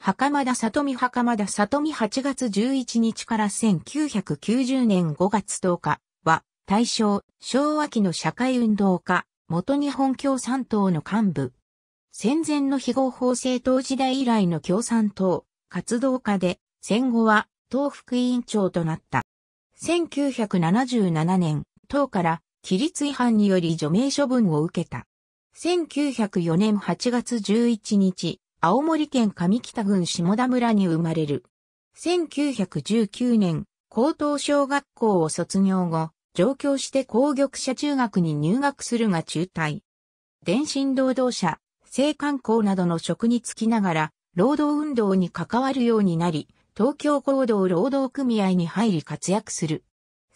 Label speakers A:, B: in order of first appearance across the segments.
A: 袴田里美袴田里美8月11日から1990年5月10日は、大正、昭和期の社会運動家、元日本共産党の幹部。戦前の非合法政党時代以来の共産党、活動家で、戦後は、党副委員長となった。1977年、党から、規律違反により除名処分を受けた。1904年8月11日、青森県上北郡下田村に生まれる。1919年、高等小学校を卒業後、上京して工玉社中学に入学するが中退。電信労働者、青観光などの職に就きながら、労働運動に関わるようになり、東京行動労働組合に入り活躍する。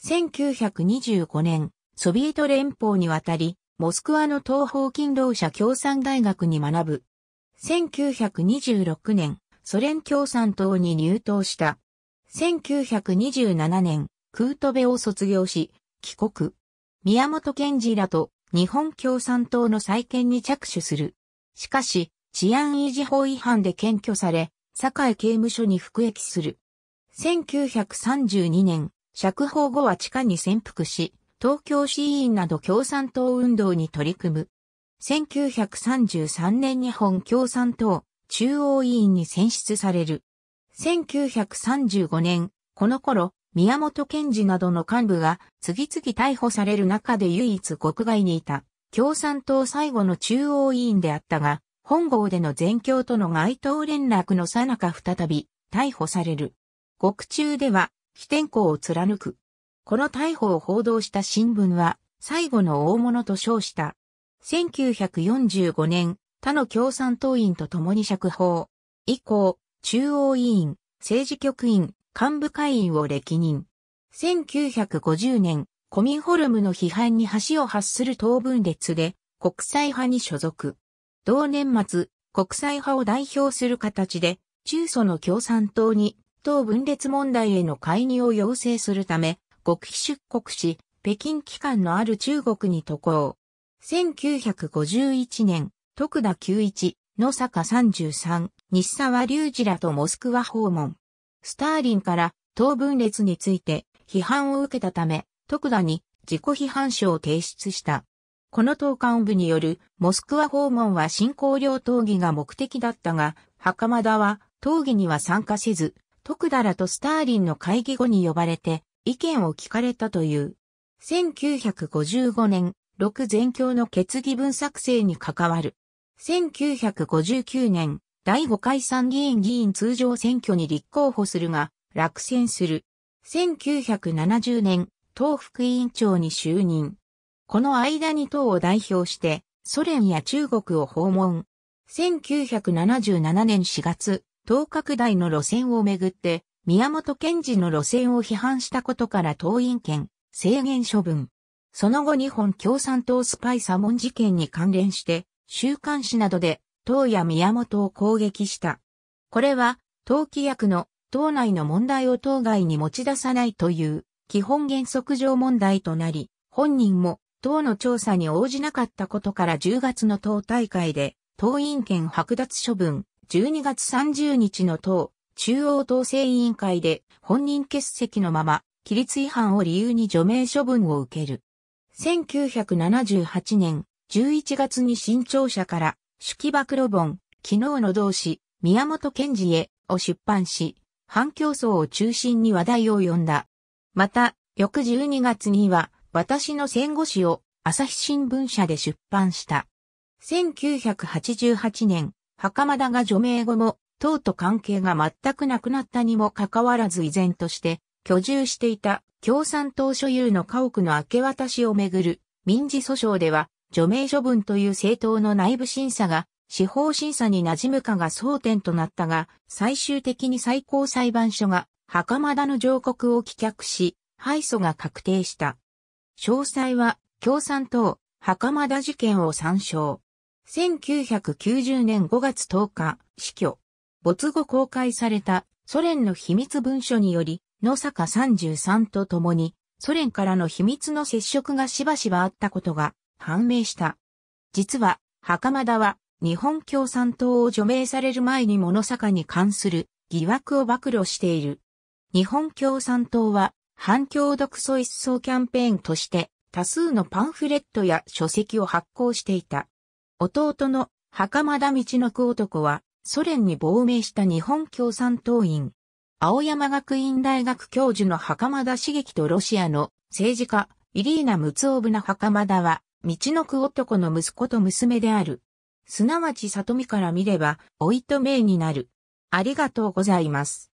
A: 1925年、ソビエト連邦に渡り、モスクワの東方勤労者共産大学に学ぶ。1926年、ソ連共産党に入党した。1927年、クートベを卒業し、帰国。宮本賢治らと日本共産党の再建に着手する。しかし、治安維持法違反で検挙され、堺刑務所に服役する。1932年、釈放後は地下に潜伏し、東京市委員など共産党運動に取り組む。1933年日本共産党中央委員に選出される。1935年、この頃、宮本賢治などの幹部が次々逮捕される中で唯一国外にいた共産党最後の中央委員であったが、本郷での全教との街頭連絡の最中再び逮捕される。獄中では非天候を貫く。この逮捕を報道した新聞は最後の大物と称した。1945年、他の共産党員と共に釈放。以降、中央委員、政治局員、幹部会員を歴任。1950年、コミンホルムの批判に橋を発する党分裂で、国際派に所属。同年末、国際派を代表する形で、中祖の共産党に、党分裂問題への介入を要請するため、極秘出国し、北京機関のある中国に渡航。1951年、徳田久一、野坂33、西沢隆二らとモスクワ訪問。スターリンから党分裂について批判を受けたため、徳田に自己批判書を提出した。この党幹部によるモスクワ訪問は新興領討議が目的だったが、袴田は討議には参加せず、徳田らとスターリンの会議後に呼ばれて意見を聞かれたという。1955年、6全教の決議文作成に関わる。1959年、第5回参議院議員通常選挙に立候補するが、落選する。1970年、党副委員長に就任。この間に党を代表して、ソ連や中国を訪問。1977年4月、党拡大の路線をめぐって、宮本賢治の路線を批判したことから党員権、制限処分。その後日本共産党スパイサモン事件に関連して、週刊誌などで、党や宮本を攻撃した。これは、党規約の党内の問題を党外に持ち出さないという基本原則上問題となり、本人も党の調査に応じなかったことから10月の党大会で党員権剥奪処分、12月30日の党中央党政委員会で本人欠席のまま規律違反を理由に除名処分を受ける。1978年11月に新潮社から、手記暴露本、昨日の同志、宮本賢治へを出版し、反競争を中心に話題を呼んだ。また、翌12月には、私の戦後史を朝日新聞社で出版した。1988年、袴田が除名後も、党と関係が全くなくなったにもかかわらず依然として、居住していた共産党所有の家屋の明け渡しをめぐる民事訴訟では、除名処分という政党の内部審査が司法審査に馴染むかが争点となったが、最終的に最高裁判所が袴田の上告を棄却し、敗訴が確定した。詳細は共産党袴田事件を参照。1990年5月10日、死去。没後公開されたソ連の秘密文書により、野坂33と共に、ソ連からの秘密の接触がしばしばあったことが判明した。実は、袴田は日本共産党を除名される前に物坂に関する疑惑を暴露している。日本共産党は反共独ソ一層キャンペーンとして多数のパンフレットや書籍を発行していた。弟の袴田道の子男はソ連に亡命した日本共産党員青山学院大学教授の袴田茂樹とロシアの政治家、イリーナ・ムツオブナ袴田は、道のく男の息子と娘である。すなわち里見から見れば、おいと命になる。ありがとうございます。